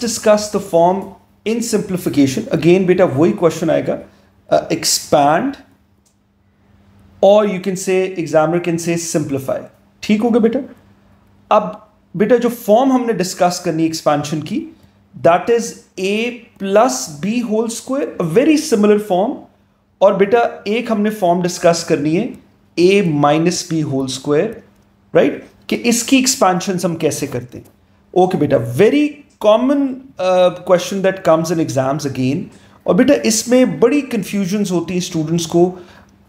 Discuss the form in simplification again बेटा वही question आएगा एक्सपैंड और you can say say can say simplify ठीक हो गया बेटा अब बेटा जो फॉर्म हमने डिस्कस करनी एक्सपेंशन की that is A plus B whole square very similar form और बेटा एक हमने फॉर्म डिस्कस करनी है A minus B whole square right कि इसकी एक्सपेंशन हम कैसे करते हैं ओके बेटा very common question that comes in exams again और बेटा इसमें बड़ी कन्फ्यूजन्स होती हैं स्टूडेंट्स को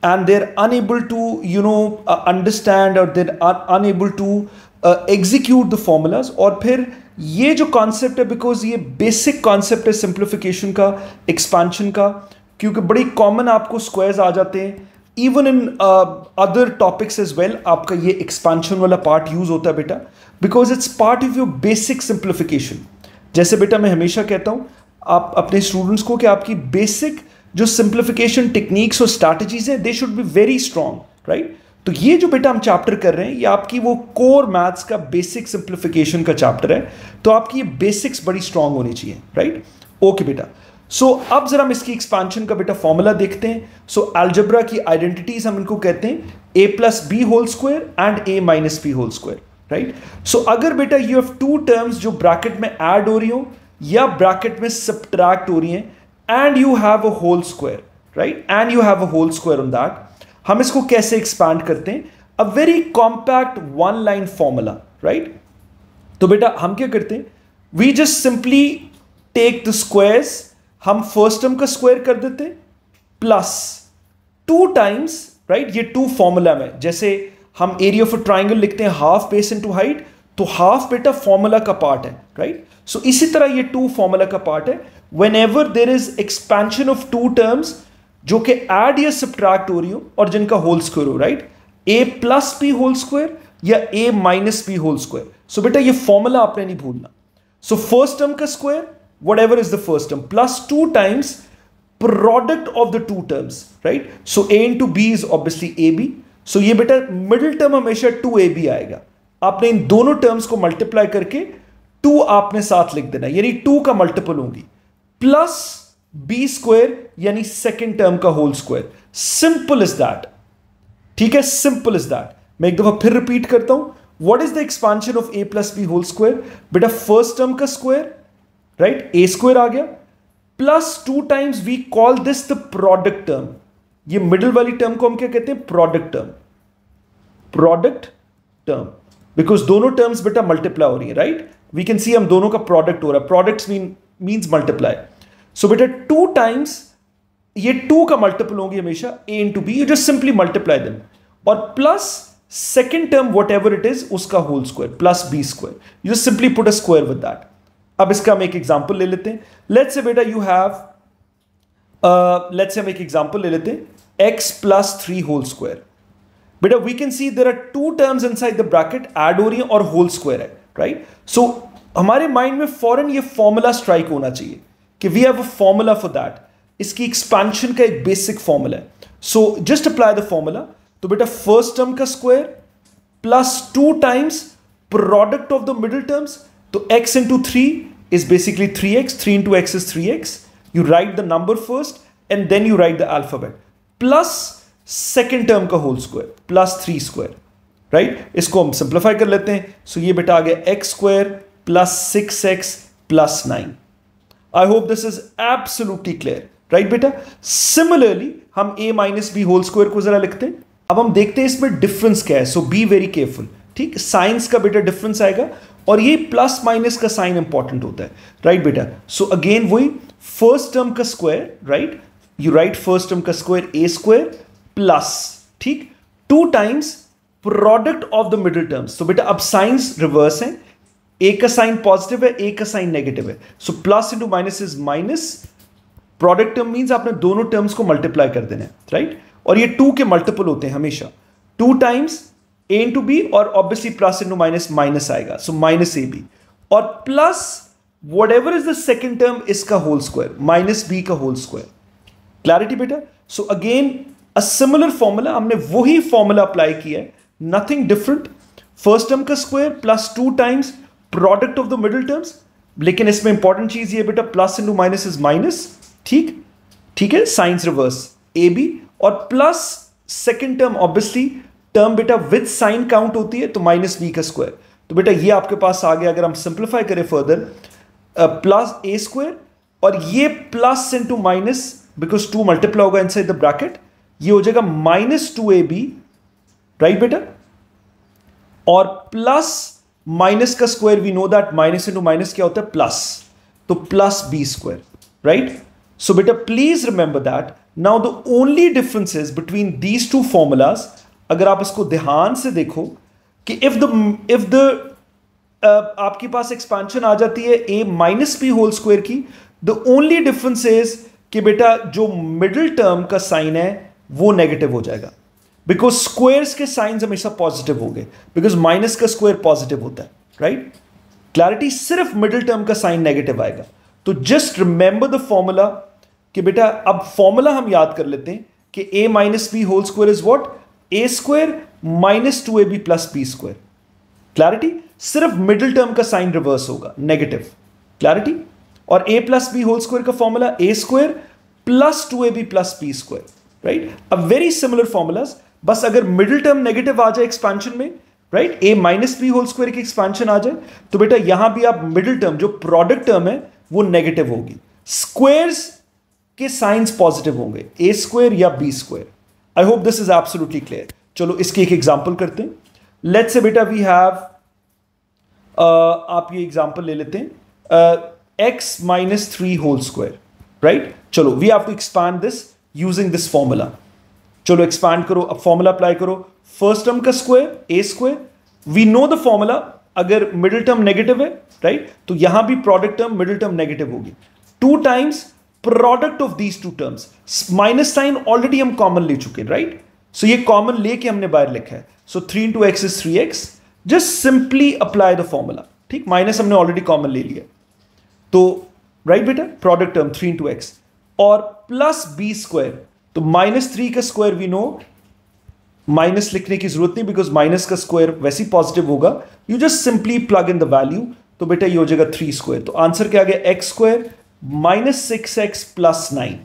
and they're unable to you know understand और they're are unable to execute the formulas और फिर ये जो कॉन्सेप्ट है बिकॉज ये बेसिक कॉन्सेप्ट है सिंप्लीफिकेशन का एक्सपांशन का क्योंकि बड़ी कॉमन आपको स्क्वायर्स आ जाते हैं even in other topics as well आपका ये एक्सपांशन वाला पार्ट यूज होता है बेटा because it's part of your basic simplification जैसे बेटा मैं हमेशा कहता हूँ आप अपने स्टूडेंट्स को कि आपकी बेसिक जो सिंप्लीफिकेशन टेक्निक्स और स्ट्रैटेजीज हैं they should be very strong right तो ये जो बेटा हम चैप्टर कर रहे हैं ये आपकी वो कोर मैथ्स का बेसिक सिंप्लीफिकेशन का चैप्टर है तो आपकी ये बेसिक्स बड़ी स्ट्रांग होनी चाहिए राइट ओके बेटा सो so, अब जरा हम इसकी एक्सपांशन का बेटा फॉर्मूला देखते हैं सो so, एल्जब्रा की आइडेंटिटीज हम इनको कहते हैं A plus B whole square and A minus B whole square right so अगर बेटा यू हैव टू टर्म्स जो ब्रैकेट में ऐड हो रही हो या ब्रैकेट में सब्ट्रैक्ट हो रही हैं and you have a whole square right and you have a whole square on that हम इसको कैसे एक्सपैंड करते हैं a very compact one line formula right तो बेटा हम क्या करते हैं we just simply take the squares हम फर्स्ट टर्म का स्क्वायर कर देते प्लस टू टाइम्स राइट ये टू फॉर्मूला में जैसे हम एरिया ऑफ ट्राइंगल लिखते हैं half base in to height तो हाफ बेटा फॉर्मूला का पार्ट है राइट right? सो so, इसी तरह ये टू फॉर्मूला का पार्ट है whenever there is expansion of two terms जो कि एड या सब्ट्रैक्ट हो रही हो और जिनका होल स्क्वायर हो right a plus p whole square या ए minus p whole square so बेटा ये फॉर्मूला आपने नहीं भूलना सो फर्स्ट टर्म का square whatever is the first term plus two times product of the two terms right so a into b is obviously a b so ये बेटा middle term हमेशा two ए b आएगा आपने इन दोनों terms को multiply करके to आपने साथ लिख देना यानी टू का मल्टीपल होगी प्लस बी स्क्वायर यानी सेकेंड टर्म का whole square simple is that ठीक है सिंपल इज दैट मैं एक दफा फिर रिपीट करता हूं what is the expansion of A plus B whole square बेटा फर्स्ट टर्म का स्क्वायर राइट ए स्क्वायर आ गया plus two times we call this the product term ये मिडिल वाली टर्म को हम क्या कहते हैं product term product term because दोनों टर्म्स बेटा मल्टीप्लाई हो रही है राइट वी कैन सी हम दोनों का प्रोडक्ट हो रहा है product mean means multiply so बेटा टू टाइम्स ये टू का मल्टीपल होगी हमेशा A into B you just simply multiply them और plus second term whatever it is उसका whole square plus B square you just simply put a square with that अब इसका हम एक example ले लेते हैं लेट्स से बेटा यू हैव लेट्स से हम एक एग्जाम्पल ले लेते हैं x plus 3 whole square. Beta, we can see there are two terms inside the bracket, एडोरियम और होल स्क्वायर है राइट right? सो so, हमारे माइंड में फॉरन ये फॉर्मूला स्ट्राइक होना चाहिए कि we have a formula for that इसकी एक्सपेंशन का एक बेसिक फॉर्मूला है so just apply the formula तो बेटा फर्स्ट टर्म का square plus two times product of the middle terms तो x into three is basically three X three into x is three X you write the number first and then you write the alphabet plus second term का whole square plus three square right इसको हम simplify कर लेते हैं सो ये बेटा आ गया x square plus six x plus nine I hope this is absolutely clear right बेटा सिमिलरली हम A minus B whole square को जरा लिखते हैं अब हम देखते हैं इसमें डिफरेंस क्या है सो बी वेरी केयरफुल ठीक साइंस का बेटा डिफरेंस आएगा और ये प्लस माइनस का साइन इंपॉर्टेंट होता है राइट बेटा सो अगेन वही फर्स्ट टर्म का square right right? You write first term का स्क्वायर ए स्क्वायर प्लस ठीक two times product of the middle terms तो बेटा अब साइंस रिवर्स है ए का साइन पॉजिटिव है ए का साइन नेगेटिव है so plus into minus is minus product term means आपने दोनों टर्म्स को मल्टीप्लाई कर देना है राइट और ये टू के मल्टीपल होते हैं हमेशा टू टाइम्स ए इंटू बी और obviously plus into minus minus आएगा सो माइनस ए बी और plus whatever is the second term इसका होल स्क्वायर माइनस बी का होल स्क्वायर क्लैरिटी बेटा so again a similar formula हमने वही formula apply किया है नथिंग डिफरेंट फर्स्ट टर्म का square plus two times product of the middle terms लेकिन इसमें इंपॉर्टेंट चीज ये बेटा plus into minus is minus ठीक ठीक है साइंस रिवर्स ए बी और plus second term obviously term बेटा विद साइन काउंट होती है तो माइनस बी का स्क्वायर तो बेटा ये आपके पास आ गया अगर हम सिंप्लीफाई करें फर्दर प्लस ए स्क्वायर और ये plus into minus because two multiply होगा इन साइड द ब्रैकेट ये हो जाएगा माइनस टू ए बी राइट बेटा और प्लस माइनस का square we know that minus into minus क्या होता है प्लस तो plus B square right so बेटा please remember that now the only is between these two formulas अगर आप इसको ध्यान से देखो कि इफ द इफ द आपके पास एक्सपेंशन आ जाती है A minus B whole square की द ओनली डिफरेंस इज कि बेटा जो मिडिल टर्म का साइन है वो नेगेटिव हो जाएगा बिकॉज स्क्वायर्स के साइंस हमेशा पॉजिटिव हो गए बिकॉज माइनस का स्क्वायर पॉजिटिव होता है राइट क्लैरिटी सिर्फ मिडिल टर्म का साइन नेगेटिव आएगा तो जस्ट रिमेंबर द फॉर्मूला कि बेटा अब फॉर्मूला हम याद कर लेते हैं कि A minus B whole square is what A square minus two A B plus B square clarity सिर्फ मिडिल टर्म का साइन रिवर्स होगा नेगेटिव क्लैरिटी और A plus B whole square का formula A square plus two A B plus B square right a very similar formulas बस अगर middle term negative आ जाए expansion में right A minus B whole square की expansion आ जाए तो बेटा यहां भी आप मिडिल टर्म जो प्रोडक्ट टर्म है वो नेगेटिव होगी स्क्वेयर्स के साइंस पॉजिटिव होंगे ए स्क्वायर या B square I hope this is absolutely clear चलो इसकी एक एग्जांपल करते हैं लेट्स से बेटा वी हैव uh, आप ये एग्जांपल ले लेते हैं uh, x minus 3 whole square right चलो we have to expand this using this formula चलो expand करो अब formula apply करो first term का square a square we know the formula अगर middle term negative है right तो यहां भी product term middle term negative होगी two times product of these two terms minus sign already हम common ले चुके right so ये common लेके हमने बाहर लिखा है so 3 into x is 3x just simply apply the formula ठीक माइनस हमने ऑलरेडी कॉमन ले लिया तो राइट बेटा product term three into X और प्लस बी स्क्वायर तो माइनस थ्री का स्क्वायर वी नो माइनस लिखने की जरूरत नहीं बिकॉज माइनस का स्क्वायर वैसे ही पॉजिटिव होगा you just simply plug in the value तो बेटा ये हो जाएगा थ्री स्क्वायर तो आंसर क्या आ गया x square minus six x plus nine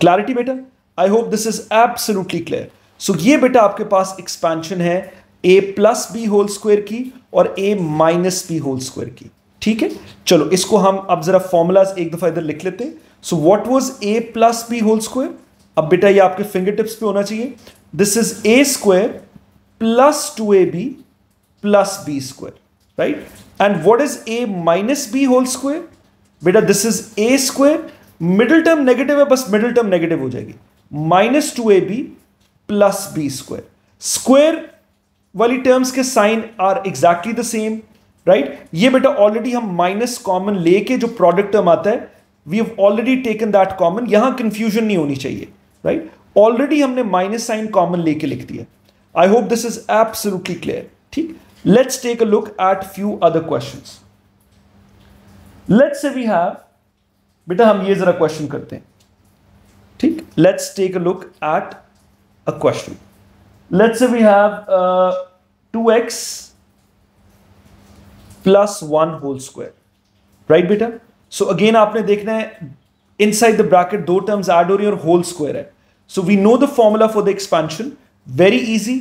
clarity बेटा I hope this is absolutely clear so ये बेटा आपके पास एक्सपेंशन है A plus B whole square की और A minus B whole square की ठीक है चलो इसको हम अब जरा फॉर्मूलाज एक दफा इधर लिख लेते हैं so what was A plus B whole square अब बेटा ये आपके फिंगर टिप्स पे होना चाहिए this is A square plus two A B plus B square right and what is A minus B whole square बेटा this is A square middle term negative है बस मिडिल टर्म नेगेटिव हो जाएगी minus two ए B plus B square square वाली terms के sign are exactly the same right right? ये बेटा already हम माइनस कॉमन लेके जो प्रोडक्ट टर्म आता है we have already taken that common यहां कंफ्यूजन नहीं होनी चाहिए राइट right? ऑलरेडी हमने माइनस साइन कॉमन लेके लिख दिया I hope this is absolutely clear ठीक let's take a look at few other question let's we have बेटा हम ये जरा क्वेश्चन करते हैं ठीक let's take a look at a question let's we have two x plus one whole square right बेटा so again आपने देखना है इन साइड द ब्रैकेट दो टर्म्स एड हो रही और होल स्क्वायर है so we know the formula for the expansion very easy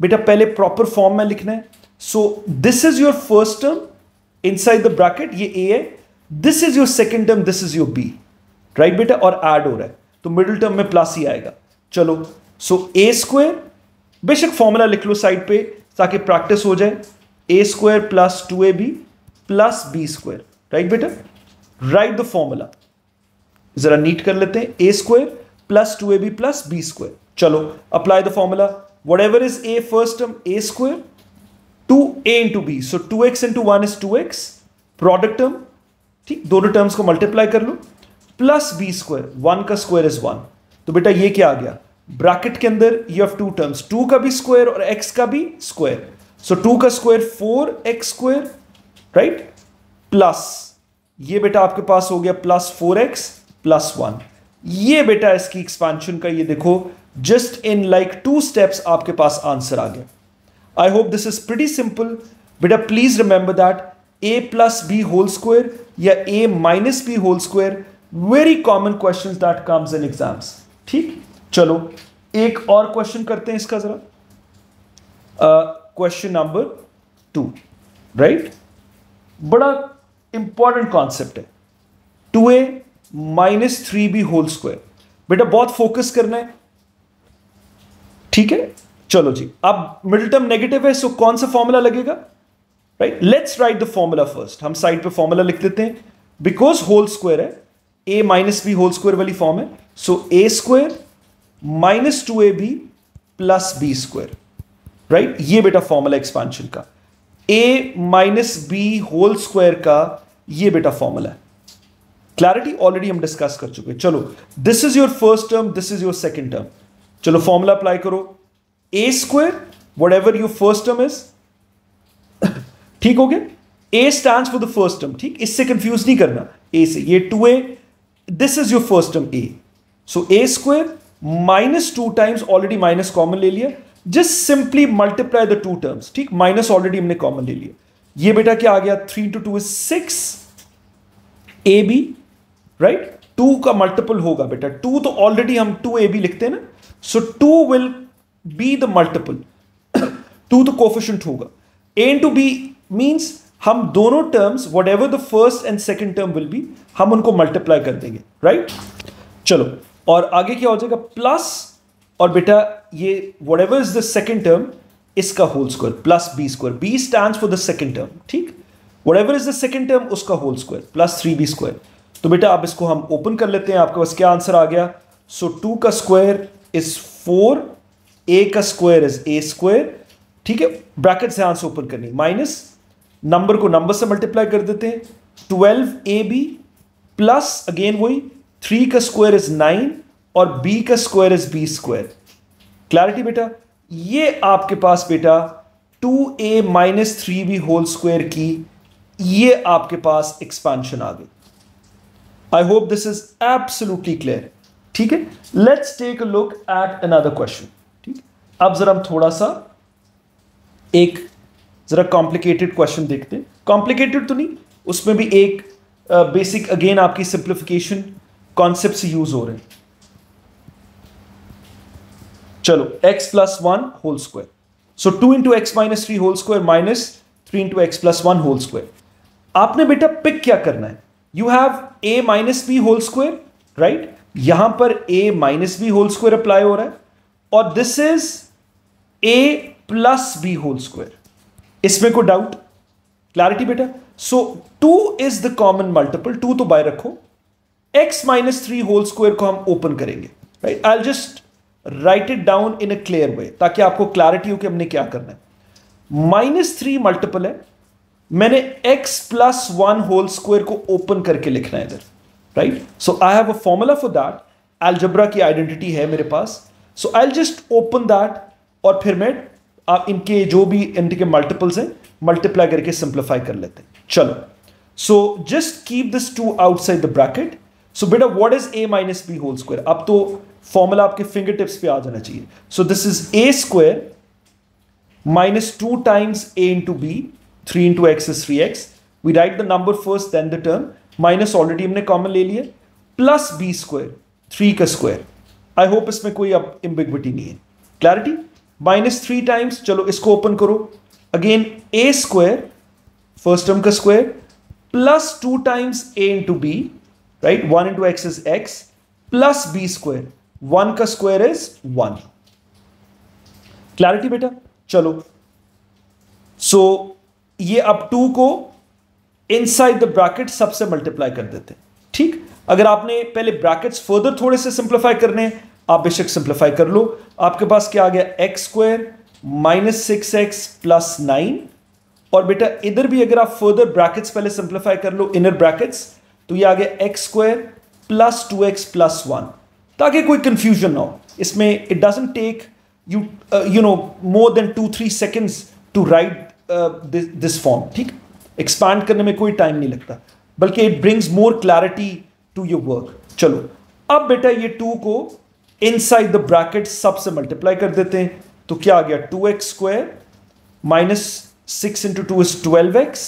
बेटा पहले प्रॉपर फॉर्म में लिखना है so this is your first term inside the bracket ये ए है this is your second term this is your B right बेटा और add हो रहा है तो मिडिल टर्म में प्लस ही आएगा चलो सो ए स्क्वायर बेशक फॉर्मूला लिख लो साइड पे ताकि प्रैक्टिस हो जाए A square plus two A B plus B square right बेटा राइट द फॉर्मूला जरा नीट कर लेते हैं A square plus two A B plus B square चलो apply the formula whatever is A first term A square two A into B so two X into one is two X product term ठीक दोनों terms को multiply कर लो plus B square one का square is one तो बेटा ये क्या आ गया ब्रैकेट के अंदर you have two terms two का भी स्क्वायर और एक्स का भी स्क्वायर सो टू का square four X square right plus ये बेटा आपके पास हो गया plus four X plus one ये बेटा इसकी एक्सपेंशन का ये देखो just in like two steps आपके पास आंसर आ गया I hope this is pretty simple बेटा please remember that A plus B whole square या ए minus B whole square very common question that comes in exams ठीक चलो एक और क्वेश्चन करते हैं इसका जरा uh, question number two right बड़ा इंपॉर्टेंट कॉन्सेप्ट है two A minus three B whole square बेटा बहुत फोकस करना है ठीक है चलो जी अब मिडिल टर्म नेगेटिव है सो कौन सा फॉर्मूला लगेगा right let's write the formula first हम साइड पे फॉर्मूला लिख देते हैं बिकॉज होल स्क्वायर है A minus B whole square वाली फॉर्म है so A square minus two A B plus B square right ये बेटा फॉर्मूला एक्सपांशन का A minus B whole square का ये बेटा फॉर्मूला क्लैरिटी ऑलरेडी हम डिस्कस कर चुके चलो this is your first term this is your second term चलो फॉर्मूला अप्लाई करो A square whatever your first term is ठीक हो गया A stand for the first term ठीक इससे कंफ्यूज नहीं करना ए से ये two A this is your first term A so A square minus two times already minus common ले लिया just simply multiply the two terms ठीक minus already हमने कॉमन ले लिया ये बेटा क्या आ गया three into two is six A B right two का मल्टीपल होगा बेटा टू तो ऑलरेडी हम टू ए बी लिखते हैं ना so two will be the multiple two तो कोफिशेंट होगा ए इंटू बी मीन्स हम दोनों terms whatever the first and second term will be हम उनको मल्टीप्लाई कर देंगे राइट right? चलो और आगे क्या हो जाएगा प्लस और बेटा ये whatever is the second term इसका whole square plus B square B stand for the second term ठीक whatever is the second term उसका whole square plus three B square तो बेटा आप इसको हम ओपन कर लेते हैं आपके पास क्या आंसर आ गया सो टू का स्क्वायर इज फोर ए का स्क्वायर इज ए स्क्वायर ठीक है ब्रैकेट से आंसर ओपन करनी माइनस नंबर को नंबर से मल्टीप्लाई कर देते हैं twelve A B plus again वही थ्री का स्क्वायर इज नाइन और बी का square is B square clarity बेटा ये आपके पास बेटा two A minus three B whole square की ये आपके पास एक्सपेंशन आ गई आई hope this is absolutely clear ठीक है let's take a look at another question ठीक अब जरा हम थोड़ा सा एक जरा कॉम्प्लिकेटेड क्वेश्चन देखते हैं कॉम्प्लिकेटेड तो नहीं उसमें भी एक बेसिक uh, अगेन आपकी सिंप्लीफिकेशन कॉन्सेप्ट यूज हो रहे हैं चलो x plus one whole square so two into x minus three whole square minus three into x plus one whole square आपने बेटा पिक क्या करना है you have a minus B whole square right यहां पर a minus B whole square apply हो रहा है और this is A plus B whole square इसमें कोई डाउट क्लैरिटी बेटा so two is the common multiple two तो बाय रखो x minus three whole square को हम ओपन करेंगे right I just write it down in a clear way ताकि आपको क्लैरिटी हो कि हमने क्या करना है माइनस थ्री मल्टीपल है मैंने x plus one whole square को ओपन करके लिखना है इधर right so I have a formula for that algebra की आइडेंटिटी है मेरे पास so I just open that और फिर मैं आप इनके जो भी इनके मल्टीपल्स हैं मल्टीप्लाई करके सिंप्लीफाई कर लेते हैं चलो so just keep this two outside the bracket so बेटा what is A minus B whole square अब तो फॉर्मूला आपके फिंगर टिप्स पे आ जाना चाहिए so this is A minus two times A into b three into x is three x we right the number first then the term minus already हमने common ले लिया प्लस बी स्क्वायर थ्री का square I hope इसमें कोई अब इम्बिग्विटी नहीं है clarity minus three times चलो इसको ओपन करो again a square first term का square plus two times A into b right one into x is x plus B square one का स्क्वायर इज वन क्लैरिटी बेटा चलो so so, ये अब two को इनसाइड द ब्रैकेट सबसे multiply कर देते ठीक अगर आपने पहले ब्रैकेट्स फर्दर थोड़े से सिंप्लीफाई करने आप बेशक सिंप्लीफाई कर लो आपके पास क्या आ गया x square minus six x plus nine और बेटा इधर भी अगर आप फर्दर ब्रैकेट्स पहले सिंप्लीफाई कर लो इनर ब्रैकेट्स तो ये आ गया x square plus two x plus one ताकि कोई कन्फ्यूजन ना हो इसमें it doesn't take you you know more than two three seconds to write this form ठीक एक्सपैंड करने में कोई टाइम नहीं लगता बल्कि it brings more clarity to your work चलो अब बेटा ये टू को इन साइड द ब्रैकेट सबसे मल्टीप्लाई कर देते हैं तो क्या आ गया two x square minus six into two is twelve x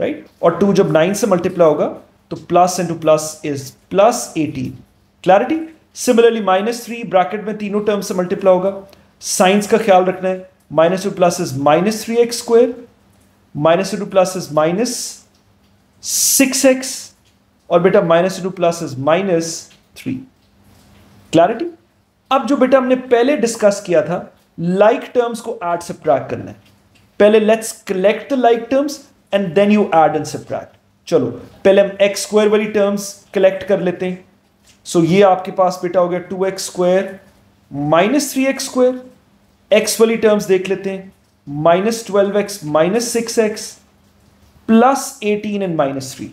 right और टू जब नाइन से मल्टीप्लाई होगा तो plus into plus is plus eighteen clarity similarly minus three bracket में तीनों टर्म से मल्टीप्लाई होगा साइंस का ख्याल रखना है minus two plus is minus three x square minus two plus is minus six x और बेटा minus two plus is minus three clarity अब जो बेटा हमने पहले डिस्कस किया था लाइक like टर्म्स को एड सब्ट्रैक्ट करना है पहले let's collect the like terms and then you add and subtract चलो पहले हम एक्स स्क्वायर वाली टर्म्स कलेक्ट कर लेते हैं सो ये आपके पास बेटा हो गया two x square minus three x square x वाली टर्म्स देख लेते हैं minus twelve x minus six x plus eighteen and minus three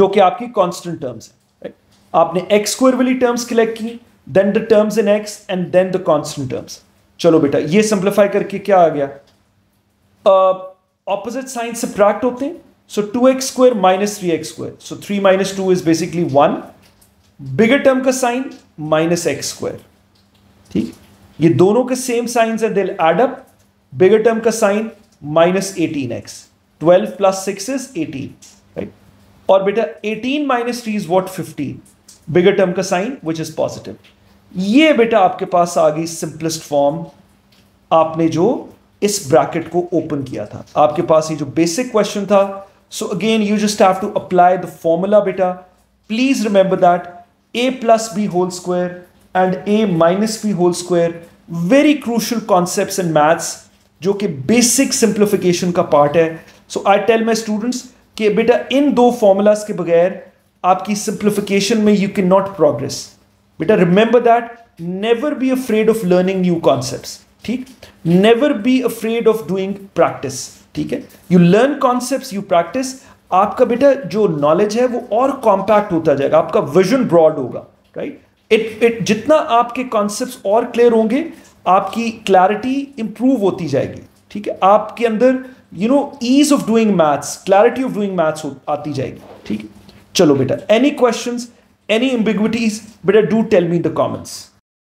जो कि आपकी कांस्टेंट टर्म्स है आपने एक्स स्क्वायर वाली टर्म्स कलेक्ट की then the terms in x and then the constant terms चलो बेटा ये सिंप्लीफाई करके क्या आ गया ऑपोजिट साइन से होते हैं So 2x square minus 3x square. So 3 minus 2 is basically 1. Bigger term का साइन माइनस एक्स स्क्वायर ठीक ये दोनों के सेम साइंस है दिल एडअप बिगर टर्म का sign minus eighteen x twelve plus six is eighteen right और बेटा eighteen minus three is what fifteen bigger term का साइन विच इज पॉजिटिव ये बेटा आपके पास आ गई सिंपलेस्ट फॉर्म आपने जो इस ब्रैकेट को ओपन किया था आपके पास ये जो बेसिक क्वेश्चन था So again, you just have to apply the formula beta. Please remember that a plus b whole square and a minus b whole square, very crucial concepts in maths जो कि basic simplification ka part. Hai. So I tell my students, कि beta, in दो formulas, ke बगैर aapki simplification mein you cannot progress. Beta, remember that, never be afraid of learning new concepts. Concept ठीक never be afraid of doing practice ठीक है you learn concept you practice आपका बेटा जो knowledge है वो और कॉम्पैक्ट होता जाएगा आपका विजन ब्रॉड होगा राइट इट इट जितना आपके कॉन्सेप्ट और क्लियर होंगे आपकी क्लैरिटी इंप्रूव होती जाएगी ठीक है आपके अंदर you know ease of doing maths clarity of doing maths आती जाएगी ठीक है चलो बेटा एनी क्वेश्चन एनी इम्बिग्विटीज बेटा do tell me the comments